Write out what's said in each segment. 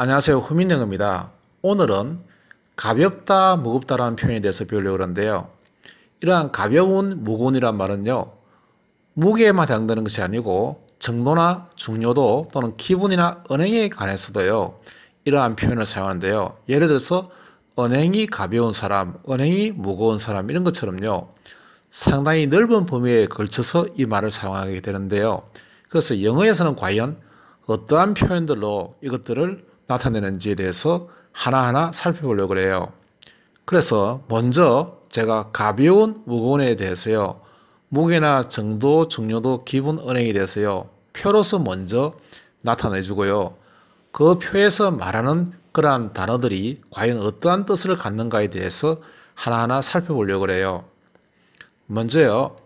안녕하세요. 후민영입니다 오늘은 가볍다, 무겁다라는 표현에 대해서 배우려고 하는데요. 이러한 가벼운, 무거운이란 말은요. 무게만 해당되는 것이 아니고 정도나 중요도 또는 기분이나 은행에 관해서도요. 이러한 표현을 사용하는데요. 예를 들어서 은행이 가벼운 사람, 은행이 무거운 사람 이런 것처럼요. 상당히 넓은 범위에 걸쳐서 이 말을 사용하게 되는데요. 그래서 영어에서는 과연 어떠한 표현들로 이것들을 나타내는지에 대해서 하나하나 살펴보려고 그래요. 그래서 먼저 제가 가벼운 무거운에 대해서요. 무게나 정도, 중요도, 기본 은행에 대해서요. 표로서 먼저 나타내주고요. 그 표에서 말하는 그러한 단어들이 과연 어떠한 뜻을 갖는가에 대해서 하나하나 살펴보려고 그요 먼저요.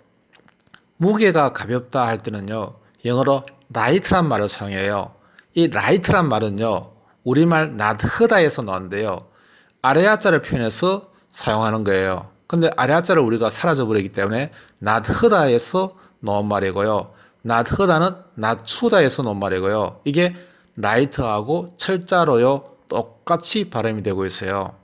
무게가 가볍다 할 때는요. 영어로 l i g 란 말을 사용해요. 이 l i g 란 말은요. 우리말 나흐다에서 나는데요아래아자를 표현해서 사용하는 거예요. 근데 아래아자를 우리가 사라져버리기 때문에 나흐다에서 넣은 말이고요. 나흐다는 나추다에서 넣은 말이고요. 이게 라이트하고 철자로요 똑같이 발음이 되고 있어요.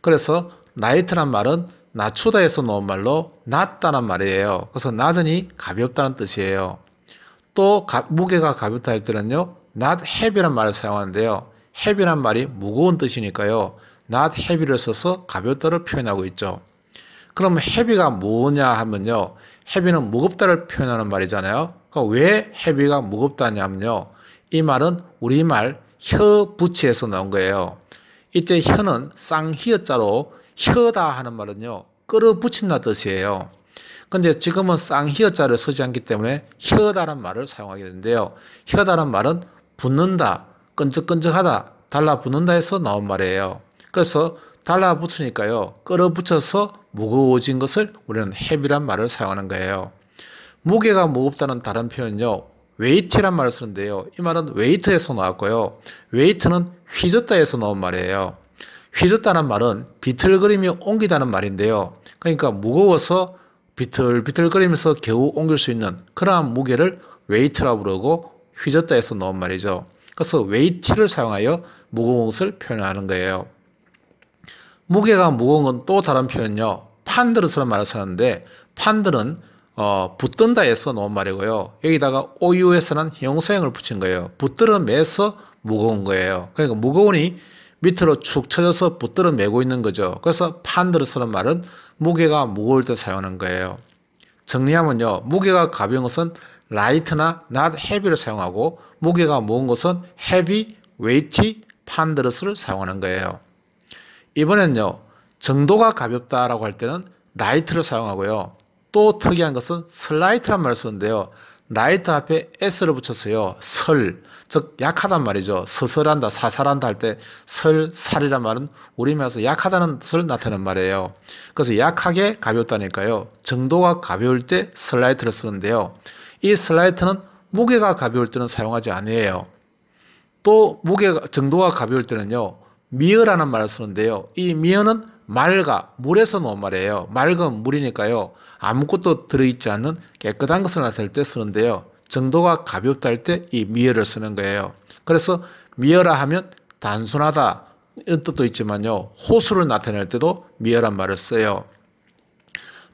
그래서 라이트란 말은 낮추다에서 넣은 말로 낮다란 말이에요. 그래서 낮으니 가볍다는 뜻이에요. 또 가, 무게가 가볍다 할 때는요, 낮 헤비란 말을 사용하는데요. 헤비란 말이 무거운 뜻이니까요. not heavy를 써서 가볍다를 표현하고 있죠. 그럼 헤비가 뭐냐 하면요. 헤비는 무겁다를 표현하는 말이잖아요. 그러니까 왜 헤비가 무겁다냐면요. 이 말은 우리말 혀 부치에서 나온 거예요. 이때 혀는 쌍히어자로 혀다 하는 말은요. 끌어붙인다 뜻이에요. 근데 지금은 쌍히어자를 쓰지 않기 때문에 혀다란 말을 사용하게 되는데요. 혀다란 말은 붙는다, 끈적끈적하다, 달라붙는다 해서 나온 말이에요. 그래서 달라붙으니까요. 끌어붙여서 무거워진 것을 우리는 헤비란 말을 사용하는 거예요. 무게가 무겁다는 다른 표현은요. 웨이트란 말을 쓰는데요. 이 말은 웨이트에서 나왔고요. 웨이트는 휘졌다에서 나온 말이에요. 휘젓다는 말은 비틀거림이 옮기다는 말인데요. 그러니까 무거워서 비틀비틀거리면서 겨우 옮길 수 있는 그러한 무게를 웨이트라고 부르고 휘젓다에서 나온 말이죠. 그래서 웨이트를 사용하여 무거운 것을 표현하는 거예요. 무게가 무거운 또 다른 표현은요. 판드릇을 말해서 는데 판드는 어, 붙든다에서 놓은 말이고요. 여기다가 오유에서는 형사형을 붙인 거예요. 붙들어매서 무거운 거예요. 그러니까 무거운이 밑으로 축 쳐져서 붙들어 매고 있는 거죠. 그래서 판드르스란 말은 무게가 무거울 때 사용하는 거예요. 정리하면요. 무게가 가벼운 것은 라이트나 not heavy를 사용하고 무게가 무거운 것은 heavy, weighty, ponderous를 사용하는 거예요. 이번엔요. 정도가 가볍다라고 할 때는 light를 사용하고요. 또 특이한 것은 slight란 말을 쓰는데요. 라이트 앞에 s를 붙여서요. 설, 즉 약하단 말이죠. 서설한다, 사살한다 할 때 설, 살이란 말은 우리말에서 약하다는 뜻을 나타내는 말이에요. 그래서 약하게 가볍다니까요. 정도가 가벼울 때 슬라이트를 쓰는데요. 이 슬라이트는 무게가 가벼울 때는 사용하지 아니에요또 무게 정도가 가벼울 때는요. 미어라는 말을 쓰는데요. 이 미어는 맑아 물에서 놓은 말이에요. 맑은 물이니까요. 아무것도 들어있지 않는 깨끗한 것을 나타낼 때 쓰는데요. 정도가 가볍다 할 때 이 미어를 쓰는 거예요. 그래서 미어라 하면 단순하다 이런 뜻도 있지만요. 호수를 나타낼 때도 미어란 말을 써요.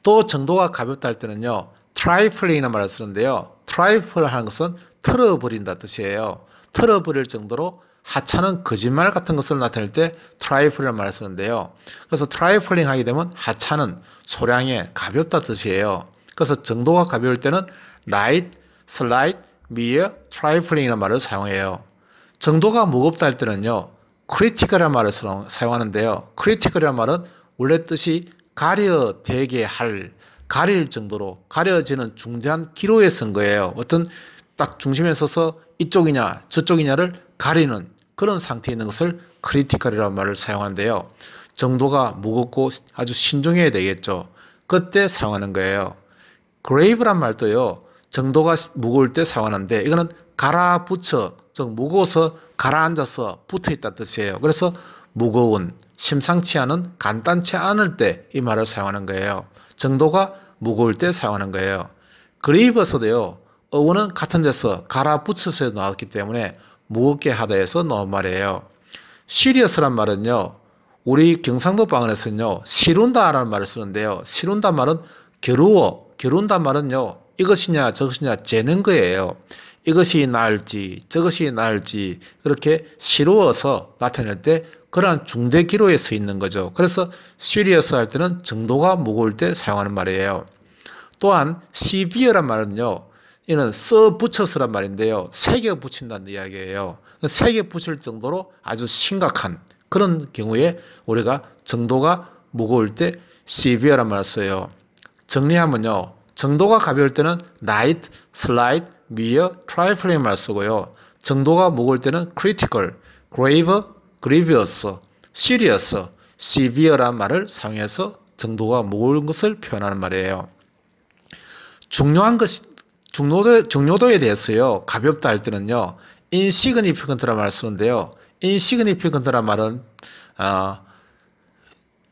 또 정도가 가볍다 할 때는요. 트라이플링이라는 말을 쓰는데요. 트라이플하는 것은 틀어버린다 뜻이에요. 틀어버릴 정도로 하찮은 거짓말 같은 것을 나타낼 때 트라이플이라는 말을 쓰는데요. 그래서 트라이플링 하게 되면 하찮은, 소량의, 가볍다 뜻이에요. 그래서 정도가 가벼울 때는 light, slight, mere, trifling이라는 말을 사용해요. 정도가 무겁다 할 때는요. critical이라는 말을 사용하는데요. critical이라는 말은 원래 뜻이 가려 되게 할 가릴 정도로 가려지는 중대한 기로에 선 거예요. 어떤 딱 중심에 서서 이쪽이냐 저쪽이냐를 가리는 그런 상태에 있는 것을 크리티컬이라는 말을 사용한데요 정도가 무겁고 아주 신중해야 되겠죠. 그때 사용하는 거예요. 그레이브란 말도요. 정도가 무거울 때 사용하는데 이거는 갈아붙여 즉 무거워서 가라앉아서 붙어있다 뜻이에요. 그래서 무거운 심상치 않은 간단치 않을 때 이 말을 사용하는 거예요. 정도가 무거울 때 사용하는 거예요. 그레이버스도요. 어원은 같은 데서 갈아붙여서 나왔기 때문에 무겁게 하다 해서 나온 말이에요. 시리어스란 말은요. 우리 경상도 방언에서는요. 시룬다라는 말을 쓰는데요. 시룬다 말은 겨루어, 겨룬다 말은요. 이것이냐 저것이냐 재는 거예요. 이것이 나을지 저것이 나을지 그렇게 시루어서 나타낼 때 그러한 중대 기로에 서 있는 거죠. 그래서 serious 할 때는 정도가 무거울 때 사용하는 말이에요. 또한 s e v r 란 말은요. 이는 써 붙여서란 말인데요. 세게 붙인다는 이야기예요. 세게 그 붙일 정도로 아주 심각한 그런 경우에 우리가 정도가 무거울 때 s e v r 란 말을 써요. 정리하면요. 정도가 가벼울 때는 light, slight, mere, trifling 말 쓰고요. 정도가 무거울 때는 critical, grave, grievous, serious, severe란 말을 사용해서 정도가 모거 것을 표현하는 말이에요. 중요한 것, 중요도, 중요도에 대해서요, 가볍다 할 때는요, insignificant란 말을 쓰는데요, insignificant란 말은, 어, 아,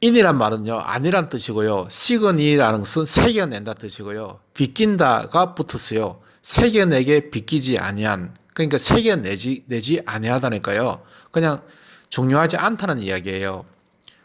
인이란 말은요, 아니란 뜻이고요, sign이라는 것은 새겨낸다 뜻이고요, 비낀다가 붙었어요. 새겨내게 비끼지 아니한, 그러니까 새겨내지, 내지 아니하다니까요. 그냥 중요하지 않다는 이야기예요.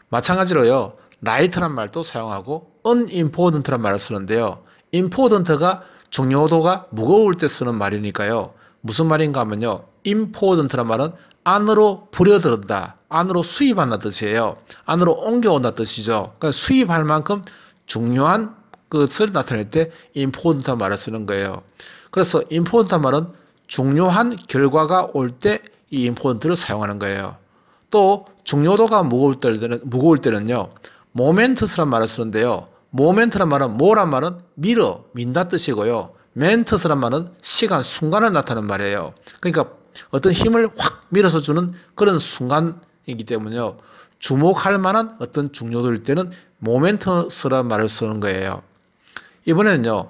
마찬가지로요. 라이트란 말도 사용하고 unimportant란 말을 쓰는데요. important가 중요도가 무거울 때 쓰는 말이니까요. 무슨 말인가 하면요. important란 말은 안으로 부려들다, 었 안으로 수입한다 뜻이에요. 안으로 옮겨온다 뜻이죠. 그러니까 수입할 만큼 중요한 것을 나타낼 때 important란 말을 쓰는 거예요. 그래서 important란 말은 중요한 결과가 올 때이 important를 사용하는 거예요. 또 중요도가 무거울 때는 무거울 때는요. 모멘트스란 말을 쓰는데요. 모멘트란 말은 뭐란 말은 밀어 민다 뜻이고요. 멘트스란 말은 시간 순간을 나타내는 말이에요. 그러니까 어떤 힘을 확 밀어서 주는 그런 순간이기 때문에요. 주목할 만한 어떤 중요도일 때는 모멘트스란 말을 쓰는 거예요. 이번에는요.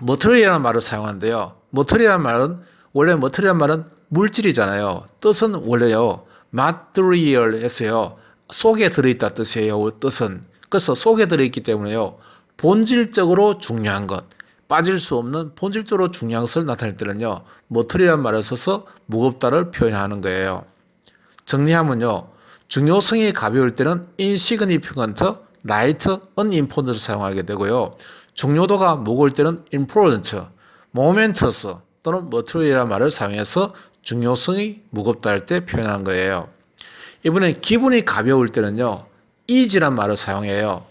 머터리라는 말을 사용하는데요. 머터리라는 말은 원래 머터리라는 말은 물질이잖아요. 뜻은 원래요. material에서요. 속에 들어있다 뜻이에요. 그 뜻은. 그래서 속에 들어있기 때문에요. 본질적으로 중요한 것. 빠질 수 없는 본질적으로 중요한 것을 나타낼 때는요. m a t e r i a l 란 말을 써서 무겁다를 표현하는 거예요. 정리하면요. 중요성이 가벼울 때는 insignificant, light, unimportant를 사용하게 되고요. 중요도가 무거울 때는 important, momentous 또는 material이라는 말을 사용해서 중요성이 무겁다 할 때 표현한 거예요. 이번에 기분이 가벼울 때는요. 이지란 말을 사용해요.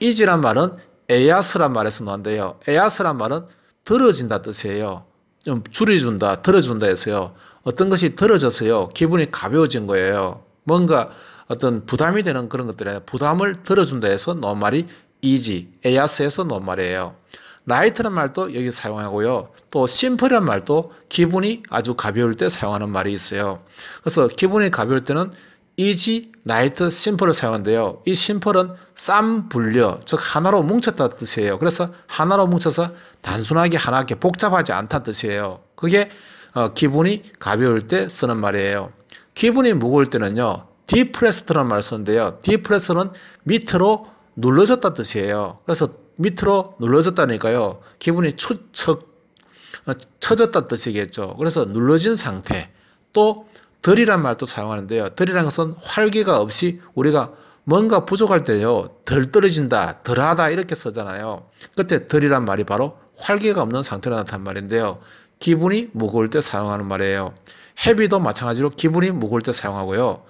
이지란 말은 에야스란 말에서 나온대요. 에야스란 말은 들어진다 뜻이에요. 좀 줄여준다, 들어준다 해서요. 어떤 것이 들어져서요. 기분이 가벼워진 거예요. 뭔가 어떤 부담이 되는 그런 것들에 부담을 들어준다 해서 논말이 이지, 에야스에서 논말이에요. 라이트란 말도 여기 사용하고요. 또 심플이란 말도 기분이 아주 가벼울 때 사용하는 말이 있어요. 그래서 기분이 가벼울 때는 이지 라이트 심플을사용한대요이심플은쌈불려즉 하나로 뭉쳤다 뜻이에요. 그래서 하나로 뭉쳐서 단순하게 하나 이게 복잡하지 않다 뜻이에요. 그게 어, 기분이 가벼울 때 쓰는 말이에요. 기분이 무거울 때는요. d 프레스트 s s e d 라는말 쓰는데요. d 프레스는 밑으로 눌러졌다 뜻이에요. 그래서 밑으로 눌러졌다니까요. 기분이 추척, 어, 처졌다 뜻이겠죠. 그래서 눌러진 상태. 또, 덜이란 말도 사용하는데요. 덜이란 것은 활기가 없이 우리가 뭔가 부족할 때요. 덜 떨어진다, 덜하다 이렇게 쓰잖아요. 그때 덜이란 말이 바로 활기가 없는 상태라 나타난 말인데요. 기분이 무거울 때 사용하는 말이에요. 헤비도 마찬가지로 기분이 무거울 때 사용하고요.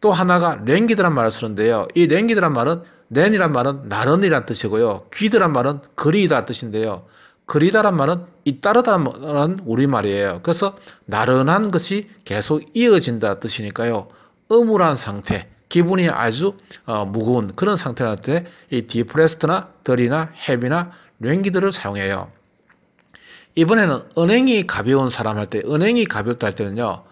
또 하나가 랭기드란 말을 쓰는데요. 이 랭기드란 말은 렌이란 말은 나른이란 뜻이고요. 귀드란 말은 그리다 뜻인데요. 그리다란 말은 잇따르다란 우리말이에요. 그래서 나른한 것이 계속 이어진다 뜻이니까요. 음울한 상태, 기분이 아주 어, 무거운 그런 상태라는 때이 디프레스트나 덜이나 헤비나 랭기들을 사용해요. 이번에는 은행이 가벼운 사람 할 때, 은행이 가볍다 할 때는요.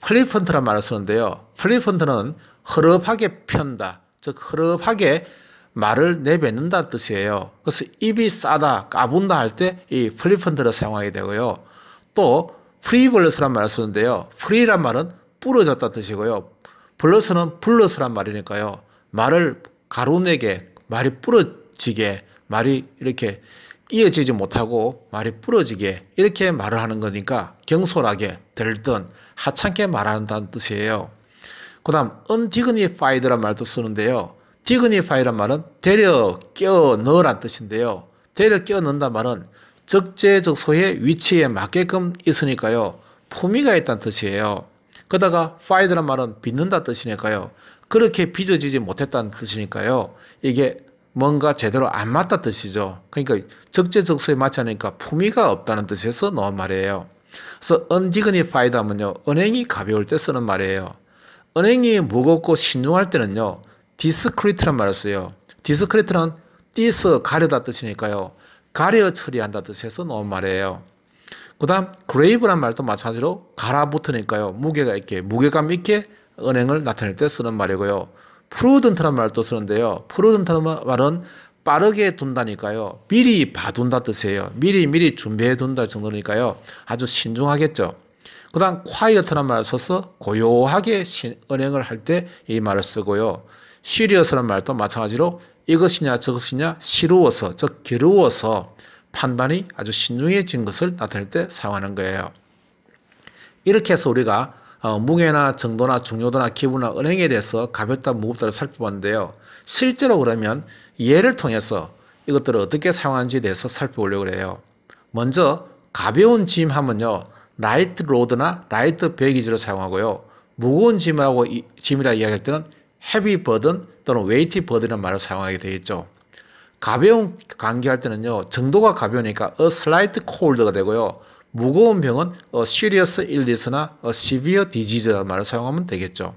플리펀트란 말을 쓰는데요. 플리펀트는 허럽하게 편다. 즉, 허럽하게 말을 내뱉는다 뜻이에요. 그래서 입이 싸다, 까분다 할 때 이 플리펀트를 사용하게 되고요. 또, 프리블러스란 말을 쓰는데요. 프리란 말은 부러졌다 뜻이고요. 블러스는 블러스란 말이니까요. 말을 가로내게, 말이 부러지게, 말이 이렇게 이어지지 못하고 말이 부러지게 이렇게 말을 하는 거니까 경솔하게 들든 하찮게 말한다는 뜻이에요. 그 다음 undignified란 말도 쓰는데요. dignified란 말은 데려 껴 넣으란 뜻인데요. 데려 껴 넣는다 말은 적재적소의 위치에 맞게끔 있으니까요. 품위가 있다는 뜻이에요. 그다가 f i e 란 말은 빚는다 뜻이니까요. 그렇게 빚어지지 못했다는 뜻이니까요. 이게 뭔가 제대로 안 맞다 뜻이죠. 그러니까 적재적소에 맞지 않으니까 품위가 없다는 뜻에서 넣은 말이에요. 그래서 undignified 하면요. 은행이 가벼울 때 쓰는 말이에요. 은행이 무겁고 신중할 때는요. d i s c r e e 란 말을 써요. d i s c r e e 란 띄서 가려다 뜻이니까요. 가려 처리한다 뜻에서 넣은 말이에요. 그 다음 grave란 말도 마찬가지로 갈아붙으니까요. 무게가 있게 무게감 있게 은행을 나타낼 때 쓰는 말이고요. 프루던트란 말도 쓰는데요. 프루던트란 말은 빠르게 둔다니까요. 미리 봐둔다 뜻이에요. 미리 미리 준비해 둔다 정도니까요. 아주 신중하겠죠. 그 다음 quiet란 말을 써서 고요하게 은행을 할 때 이 말을 쓰고요. serious란 말도 마찬가지로 이것이냐 저것이냐 시루어서 즉 기루어서 판단이 아주 신중해진 것을 나타낼 때 사용하는 거예요. 이렇게 해서 우리가 어, 무게나 정도나 중요도나 기부나 은행에 대해서 가볍다 무겁다를 살펴봤는데요. 실제로 그러면 예를 통해서 이것들을 어떻게 사용하는지에 대해서 살펴보려고 해요. 먼저 가벼운 짐하면요. 라이트 로드나 라이트 베기지로 사용하고요. 무거운 짐이라고 짐이라 이야기할 때는 헤비 버든 또는 웨이티 버든이라는 말을 사용하게 되겠죠. 가벼운 관계할 때는요. 정도가 가벼우니까 a slight cold가 되고요. 무거운 병은 어, serious illness나 어, severe disease라는 말을 사용하면 되겠죠.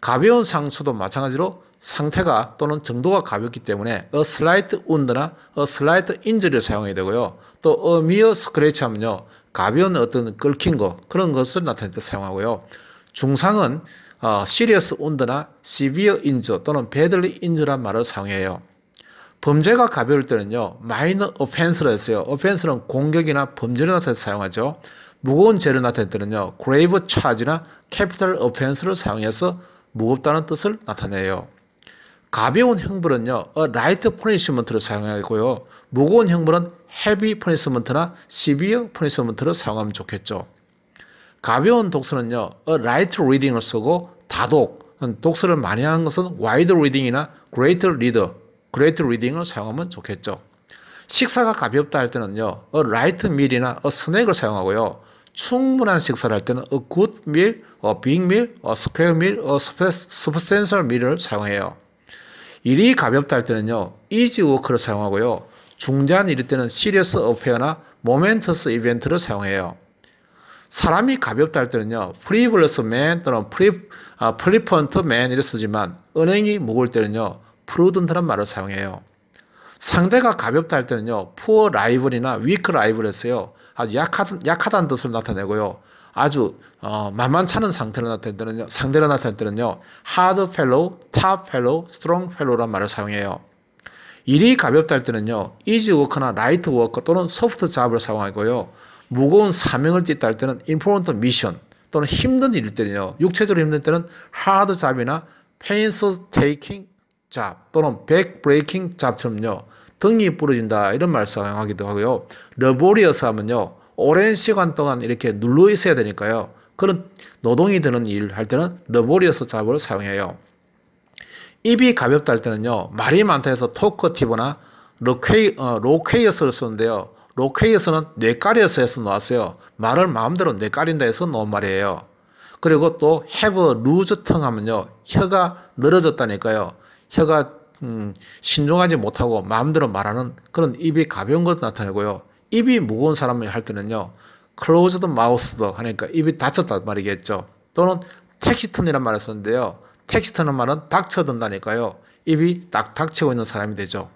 가벼운 상처도 마찬가지로 상태가 또는 정도가 가볍기 때문에 a slight wound나 a slight injury를 사용해야 되고요. 또 a mere scratch 하면요. 가벼운 어떤 긁힌 거 그런 것을 나타낼 때 사용하고요. 중상은 어, serious wound나 severe injury 또는 badly injury란 말을 사용해요. 범죄가 가벼울 때는요, 마이너 어펜스라 했어요. 어펜스는 공격이나 범죄를 나타내서 사용하죠. 무거운 죄를 나타낼 때는요, 그레이브 차지나 캐피탈 어펜스를 사용해서 무겁다는 뜻을 나타내요. 가벼운 형벌은요, a light p u 를 사용하고요, 무거운 형벌은 헤비 프 v 시먼트나 s e v 프 r 시먼트를 사용하면 좋겠죠. 가벼운 독서는요, a l i g 딩을 쓰고 다독, 독서를 많이 하는 것은 와이드 e r e 이나그레이 a t r e great reading을 사용하면 좋겠죠. 식사가 가볍다 할 때는요, a light meal이나 a snack을 사용하고요. 충분한 식사를 할 때는 a good meal, a big meal, a square meal, a substantial meal을 사용해요. 일이 가볍다 할 때는요, easy work를 사용하고요. 중대한 일일 때는 serious affair나 momentous event를 사용해요. 사람이 가볍다 할 때는요, frivolous man 또는 flippant man 이를 쓰지만, 은행이 무거울 때는요, 프루던트란 말을 사용해요. 상대가 가볍다 할 때는요, poor rival이나 weak rival 했어요. 아주 약하단, 약하다는 뜻을 나타내고요. 아주, 어, 만만찮은 상태로 나타낼 때는요, 상대를 나타낼 때는요, hard fellow, tough fellow, strong fellow란 말을 사용해요. 일이 가볍다 할 때는요, easy work나 light work 또는 soft job을 사용하고요, 무거운 사명을 띠다 할 때는 important mission 또는 힘든 일일 때는요, 육체적으로 힘든 때는 hard job이나 painstaking 잡 또는 백 브레이킹 잡처럼요. 등이 부러진다 이런 말 사용하기도 하고요. 러보리어스 하면요. 오랜 시간 동안 이렇게 눌러 있어야 되니까요. 그런 노동이 되는일 할 때는 러보리어스 잡을 사용해요. 입이 가볍다 할 때는요. 말이 많다 해서 토커티브나 로케이, 어, 로케이어스를 쓰는데요. 로케이어스는 뇌까리어서 해서 놓았어요. 말을 마음대로 뇌까린다 해서 놓은 말이에요. 그리고 또 have loose tongue 하면요. 혀가 늘어졌다니까요. 혀가 음, 신중하지 못하고 마음대로 말하는 그런 입이 가벼운 것도 나타내고요. 입이 무거운 사람이 할 때는요. closed m 도 하니까 입이 닫혔단 말이겠죠. 또는 텍시턴이란 말을 쓰는데요. 텍시턴은 말은 닥쳐든다니까요. 입이 딱 닥치고 있는 사람이 되죠.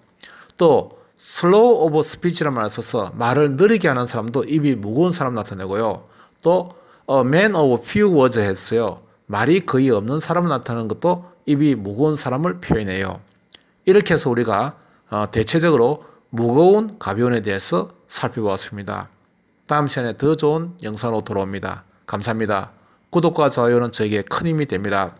또 slow of s p 란 말을 써서 말을 느리게 하는 사람도 입이 무거운 사람 나타내고요. 또 a man of 했어요. 말이 거의 없는 사람을 나타내는 것도 입이 무거운 사람을 표현해요. 이렇게 해서 우리가 어, 대체적으로 무거운 가벼운에 대해서 살펴보았습니다. 다음 시간에 더 좋은 영상으로 돌아옵니다. 감사합니다. 구독과 좋아요는 저에게 큰 힘이 됩니다.